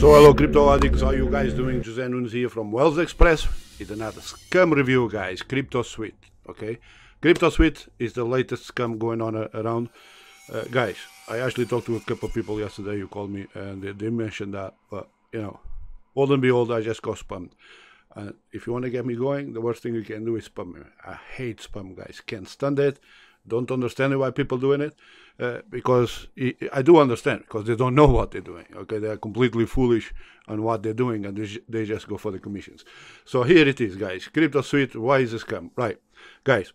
So hello crypto addicts, how you guys doing? Jose Nunes here from Wells Express. It's another scam review guys, Crypto Suite, okay? Crypto Suite is the latest scam going on uh, around. Uh, guys, I actually talked to a couple of people yesterday who called me and they, they mentioned that, but you know, old and behold, I just got spammed. And if you want to get me going, the worst thing you can do is spam me. I hate spam guys, can't stand it don't understand why people doing it uh, because I do understand because they don't know what they're doing. Okay, they are completely foolish on what they're doing and they, they just go for the commissions. So here it is, guys. Crypto Suite, why is a scam? Right, guys.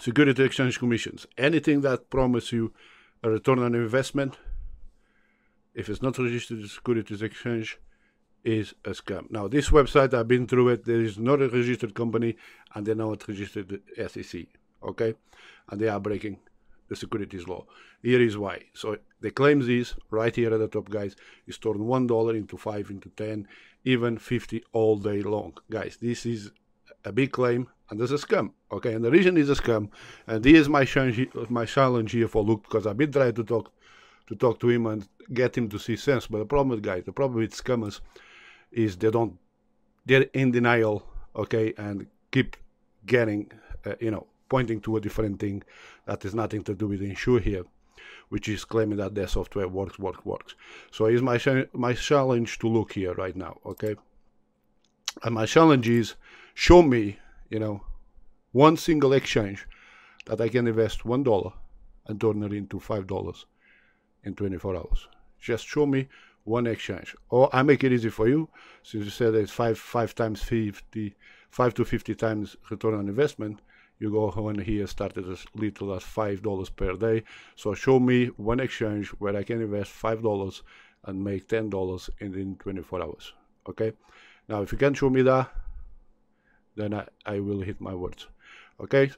Security Exchange Commissions. Anything that promises you a return on investment, if it's not registered to Securities Exchange, is a scam. Now, this website, I've been through it. There is not a registered company, and they're not registered SEC okay? And they are breaking the securities law. Here is why. So the claims is right here at the top, guys, is turn one dollar into five into ten, even fifty all day long, guys. This is a big claim and this is a scam. Okay, and the reason is a scam, and is my challenge, my challenge here for Luke because I've been trying to talk to talk to him and get him to see sense. But the problem, with guys, the problem with scammers is they don't they're in denial, okay, and keep getting uh, you know pointing to a different thing that has nothing to do with ensure here which is claiming that their software works, works, works. So is my my challenge to look here right now, okay? And my challenge is show me, you know, one single exchange that I can invest one dollar and turn it into five dollars in 24 hours. Just show me one exchange, or I make it easy for you since you said it's five five times 50, five to 50 times return on investment you go when here started as little as five dollars per day so show me one exchange where i can invest five dollars and make ten dollars in 24 hours okay now if you can show me that then i, I will hit my words okay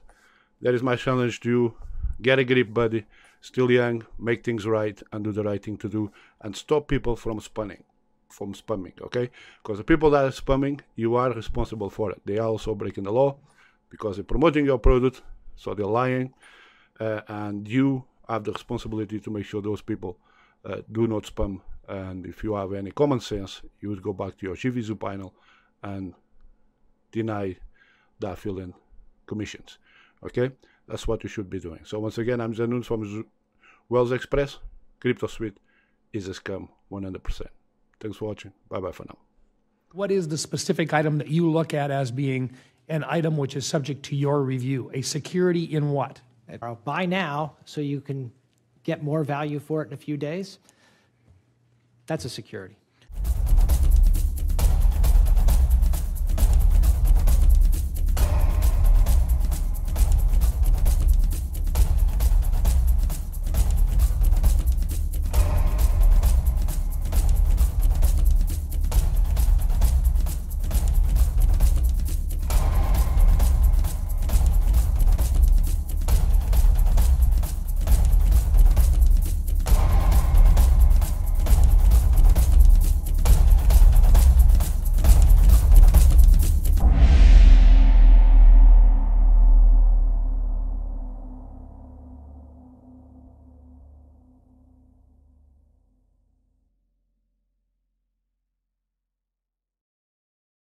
that is my challenge to you get a grip buddy still young make things right and do the right thing to do and stop people from spamming from spamming okay because the people that are spamming you are responsible for it they are also breaking the law because they're promoting your product, so they're lying, uh, and you have the responsibility to make sure those people uh, do not spam. And if you have any common sense, you would go back to your Shivizu panel and deny that filling commissions. Okay, that's what you should be doing. So once again, I'm Zanun from Z Wells Express. Crypto Suite is a scam 100%. Thanks for watching. Bye bye for now. What is the specific item that you look at as being an item which is subject to your review. A security in what? Uh, buy now so you can get more value for it in a few days. That's a security.